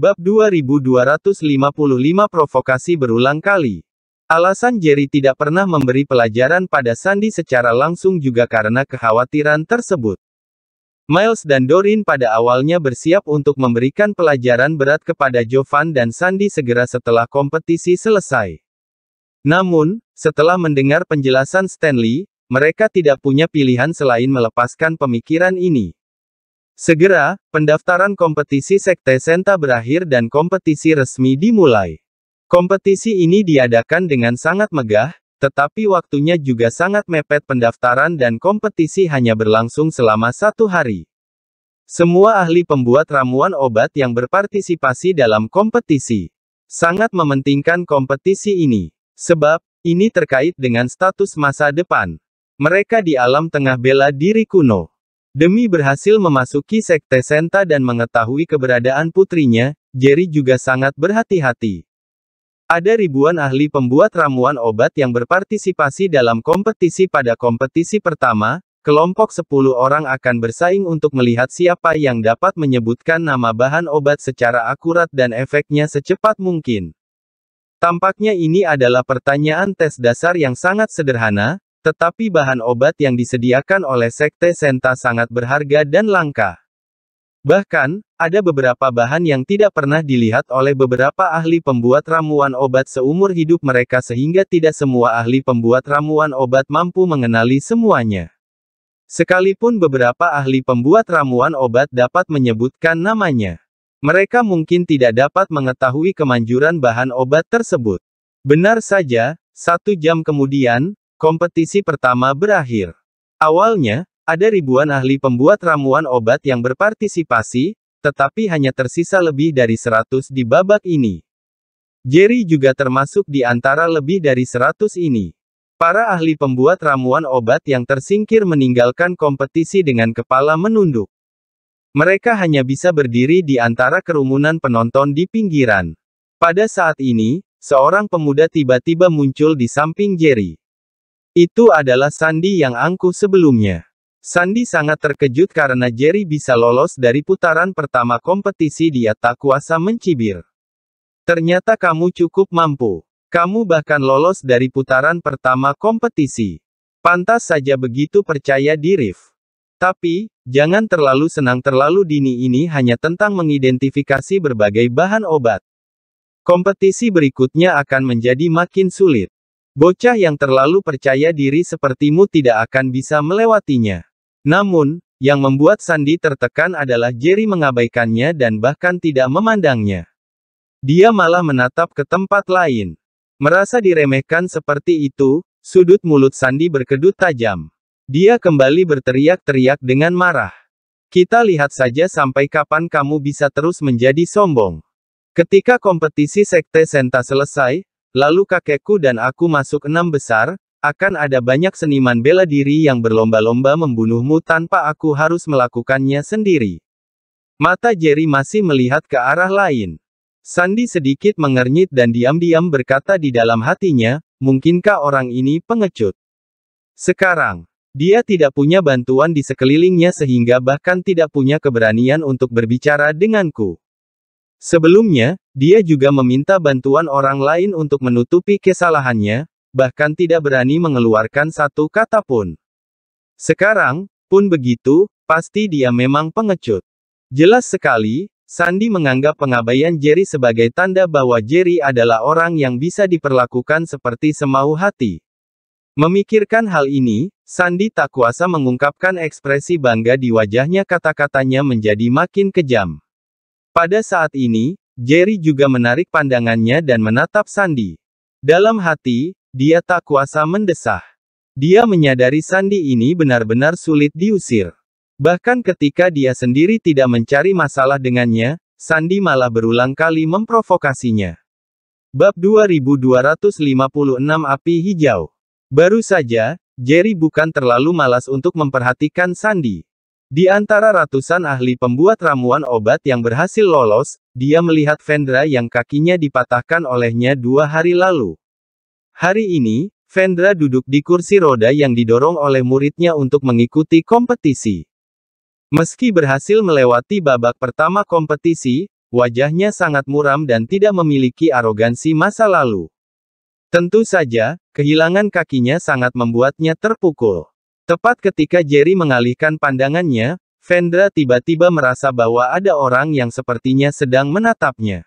Bab 2255 Provokasi berulang kali Alasan Jerry tidak pernah memberi pelajaran pada Sandy secara langsung juga karena kekhawatiran tersebut. Miles dan Dorin pada awalnya bersiap untuk memberikan pelajaran berat kepada Jovan dan Sandy segera setelah kompetisi selesai. Namun, setelah mendengar penjelasan Stanley, mereka tidak punya pilihan selain melepaskan pemikiran ini. Segera, pendaftaran kompetisi Sekte Senta berakhir dan kompetisi resmi dimulai. Kompetisi ini diadakan dengan sangat megah, tetapi waktunya juga sangat mepet pendaftaran dan kompetisi hanya berlangsung selama satu hari. Semua ahli pembuat ramuan obat yang berpartisipasi dalam kompetisi sangat mementingkan kompetisi ini, sebab ini terkait dengan status masa depan mereka di alam tengah bela diri kuno. Demi berhasil memasuki sekte Senta dan mengetahui keberadaan putrinya, Jerry juga sangat berhati-hati. Ada ribuan ahli pembuat ramuan obat yang berpartisipasi dalam kompetisi pada kompetisi pertama, kelompok 10 orang akan bersaing untuk melihat siapa yang dapat menyebutkan nama bahan obat secara akurat dan efeknya secepat mungkin. Tampaknya ini adalah pertanyaan tes dasar yang sangat sederhana, tetapi bahan obat yang disediakan oleh Sekte Senta sangat berharga dan langka. Bahkan, ada beberapa bahan yang tidak pernah dilihat oleh beberapa ahli pembuat ramuan obat seumur hidup mereka sehingga tidak semua ahli pembuat ramuan obat mampu mengenali semuanya. Sekalipun beberapa ahli pembuat ramuan obat dapat menyebutkan namanya, mereka mungkin tidak dapat mengetahui kemanjuran bahan obat tersebut. Benar saja, satu jam kemudian, Kompetisi pertama berakhir. Awalnya, ada ribuan ahli pembuat ramuan obat yang berpartisipasi, tetapi hanya tersisa lebih dari 100 di babak ini. Jerry juga termasuk di antara lebih dari 100 ini. Para ahli pembuat ramuan obat yang tersingkir meninggalkan kompetisi dengan kepala menunduk. Mereka hanya bisa berdiri di antara kerumunan penonton di pinggiran. Pada saat ini, seorang pemuda tiba-tiba muncul di samping Jerry. Itu adalah Sandi yang angkuh sebelumnya. Sandi sangat terkejut karena Jerry bisa lolos dari putaran pertama kompetisi dia tak kuasa mencibir. Ternyata kamu cukup mampu. Kamu bahkan lolos dari putaran pertama kompetisi. Pantas saja begitu percaya diri. Tapi, jangan terlalu senang terlalu dini ini hanya tentang mengidentifikasi berbagai bahan obat. Kompetisi berikutnya akan menjadi makin sulit. Bocah yang terlalu percaya diri sepertimu tidak akan bisa melewatinya. Namun, yang membuat Sandi tertekan adalah Jerry mengabaikannya dan bahkan tidak memandangnya. Dia malah menatap ke tempat lain. Merasa diremehkan seperti itu, sudut mulut Sandi berkedut tajam. Dia kembali berteriak-teriak dengan marah. Kita lihat saja sampai kapan kamu bisa terus menjadi sombong. Ketika kompetisi Sekte Senta selesai, Lalu kakekku dan aku masuk enam besar, akan ada banyak seniman bela diri yang berlomba-lomba membunuhmu tanpa aku harus melakukannya sendiri. Mata Jerry masih melihat ke arah lain. Sandi sedikit mengernyit dan diam-diam berkata di dalam hatinya, mungkinkah orang ini pengecut? Sekarang, dia tidak punya bantuan di sekelilingnya sehingga bahkan tidak punya keberanian untuk berbicara denganku. Sebelumnya, dia juga meminta bantuan orang lain untuk menutupi kesalahannya, bahkan tidak berani mengeluarkan satu kata pun. Sekarang, pun begitu, pasti dia memang pengecut. Jelas sekali, Sandi menganggap pengabaian Jerry sebagai tanda bahwa Jerry adalah orang yang bisa diperlakukan seperti semau hati. Memikirkan hal ini, Sandi tak kuasa mengungkapkan ekspresi bangga di wajahnya kata-katanya menjadi makin kejam. Pada saat ini, Jerry juga menarik pandangannya dan menatap Sandi. Dalam hati, dia tak kuasa mendesah. Dia menyadari Sandi ini benar-benar sulit diusir. Bahkan ketika dia sendiri tidak mencari masalah dengannya, Sandi malah berulang kali memprovokasinya. Bab 2256 Api Hijau Baru saja, Jerry bukan terlalu malas untuk memperhatikan Sandi. Di antara ratusan ahli pembuat ramuan obat yang berhasil lolos, dia melihat Vendra yang kakinya dipatahkan olehnya dua hari lalu. Hari ini, Vendra duduk di kursi roda yang didorong oleh muridnya untuk mengikuti kompetisi. Meski berhasil melewati babak pertama kompetisi, wajahnya sangat muram dan tidak memiliki arogansi masa lalu. Tentu saja, kehilangan kakinya sangat membuatnya terpukul. Tepat ketika Jerry mengalihkan pandangannya, Vendra tiba-tiba merasa bahwa ada orang yang sepertinya sedang menatapnya.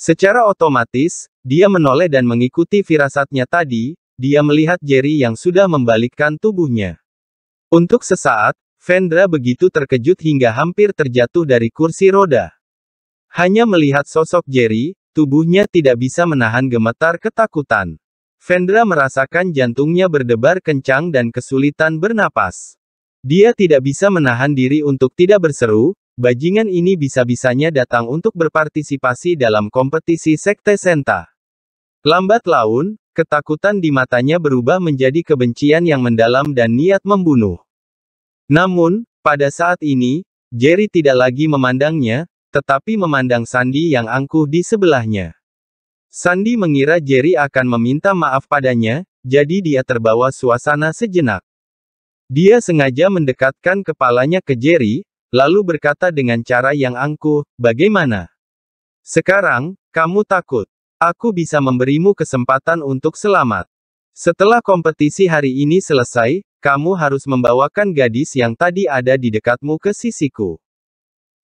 Secara otomatis, dia menoleh dan mengikuti firasatnya tadi, dia melihat Jerry yang sudah membalikkan tubuhnya. Untuk sesaat, Vendra begitu terkejut hingga hampir terjatuh dari kursi roda. Hanya melihat sosok Jerry, tubuhnya tidak bisa menahan gemetar ketakutan. Vendra merasakan jantungnya berdebar kencang dan kesulitan bernapas. Dia tidak bisa menahan diri untuk tidak berseru, bajingan ini bisa-bisanya datang untuk berpartisipasi dalam kompetisi Sekte Senta. Lambat laun, ketakutan di matanya berubah menjadi kebencian yang mendalam dan niat membunuh. Namun, pada saat ini, Jerry tidak lagi memandangnya, tetapi memandang Sandi yang angkuh di sebelahnya. Sandi mengira Jerry akan meminta maaf padanya, jadi dia terbawa suasana sejenak. Dia sengaja mendekatkan kepalanya ke Jerry, lalu berkata dengan cara yang angkuh, bagaimana? Sekarang, kamu takut. Aku bisa memberimu kesempatan untuk selamat. Setelah kompetisi hari ini selesai, kamu harus membawakan gadis yang tadi ada di dekatmu ke sisiku.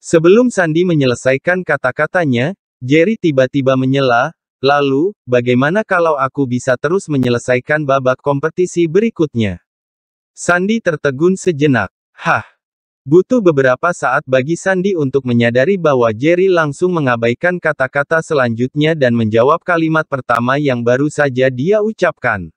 Sebelum Sandi menyelesaikan kata-katanya, Jerry tiba-tiba menyela, Lalu, bagaimana kalau aku bisa terus menyelesaikan babak kompetisi berikutnya? Sandi tertegun sejenak. Hah. Butuh beberapa saat bagi Sandi untuk menyadari bahwa Jerry langsung mengabaikan kata-kata selanjutnya dan menjawab kalimat pertama yang baru saja dia ucapkan.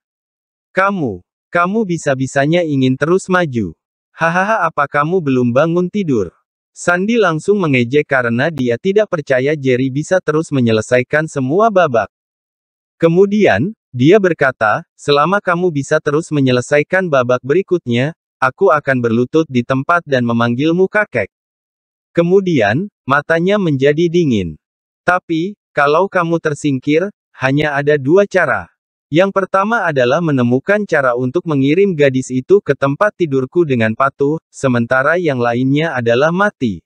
Kamu, kamu bisa-bisanya ingin terus maju. Hahaha apa kamu belum bangun tidur? Sandi langsung mengejek karena dia tidak percaya Jerry bisa terus menyelesaikan semua babak. Kemudian, dia berkata, selama kamu bisa terus menyelesaikan babak berikutnya, aku akan berlutut di tempat dan memanggilmu kakek. Kemudian, matanya menjadi dingin. Tapi, kalau kamu tersingkir, hanya ada dua cara. Yang pertama adalah menemukan cara untuk mengirim gadis itu ke tempat tidurku dengan patuh, sementara yang lainnya adalah mati.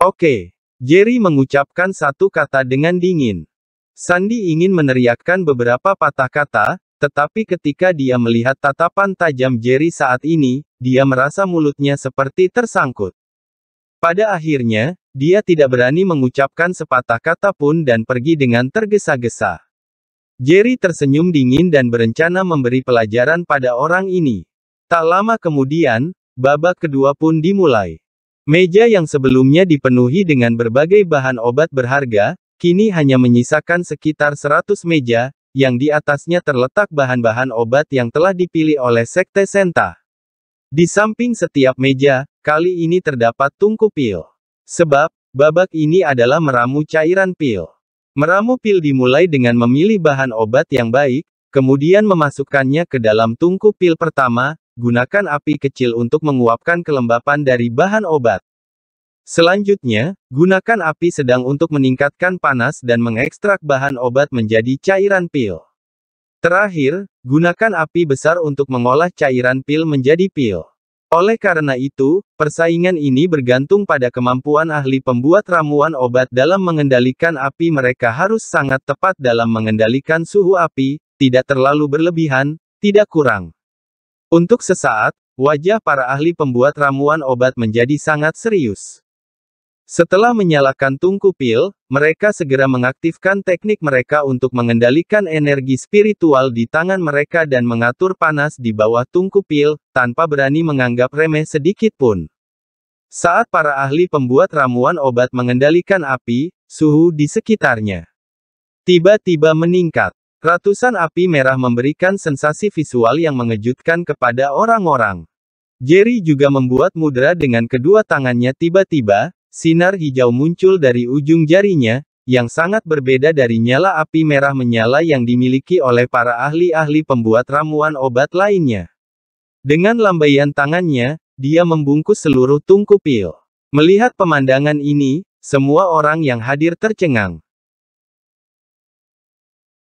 Oke. Jerry mengucapkan satu kata dengan dingin. Sandi ingin meneriakkan beberapa patah kata, tetapi ketika dia melihat tatapan tajam Jerry saat ini, dia merasa mulutnya seperti tersangkut. Pada akhirnya, dia tidak berani mengucapkan sepatah kata pun dan pergi dengan tergesa-gesa. Jerry tersenyum dingin dan berencana memberi pelajaran pada orang ini. Tak lama kemudian, babak kedua pun dimulai. Meja yang sebelumnya dipenuhi dengan berbagai bahan obat berharga, kini hanya menyisakan sekitar 100 meja, yang di atasnya terletak bahan-bahan obat yang telah dipilih oleh Sekte Senta. Di samping setiap meja, kali ini terdapat tungku pil. Sebab, babak ini adalah meramu cairan pil. Meramu pil dimulai dengan memilih bahan obat yang baik, kemudian memasukkannya ke dalam tungku pil pertama, gunakan api kecil untuk menguapkan kelembapan dari bahan obat. Selanjutnya, gunakan api sedang untuk meningkatkan panas dan mengekstrak bahan obat menjadi cairan pil. Terakhir, gunakan api besar untuk mengolah cairan pil menjadi pil. Oleh karena itu, persaingan ini bergantung pada kemampuan ahli pembuat ramuan obat dalam mengendalikan api mereka harus sangat tepat dalam mengendalikan suhu api, tidak terlalu berlebihan, tidak kurang. Untuk sesaat, wajah para ahli pembuat ramuan obat menjadi sangat serius. Setelah menyalakan tungku pil, mereka segera mengaktifkan teknik mereka untuk mengendalikan energi spiritual di tangan mereka dan mengatur panas di bawah tungku pil, tanpa berani menganggap remeh sedikit pun. Saat para ahli pembuat ramuan obat mengendalikan api, suhu di sekitarnya tiba-tiba meningkat. Ratusan api merah memberikan sensasi visual yang mengejutkan kepada orang-orang. Jerry juga membuat mudra dengan kedua tangannya tiba-tiba, Sinar hijau muncul dari ujung jarinya, yang sangat berbeda dari nyala api merah menyala yang dimiliki oleh para ahli-ahli pembuat ramuan obat lainnya. Dengan lambaian tangannya, dia membungkus seluruh tungku pil. Melihat pemandangan ini, semua orang yang hadir tercengang.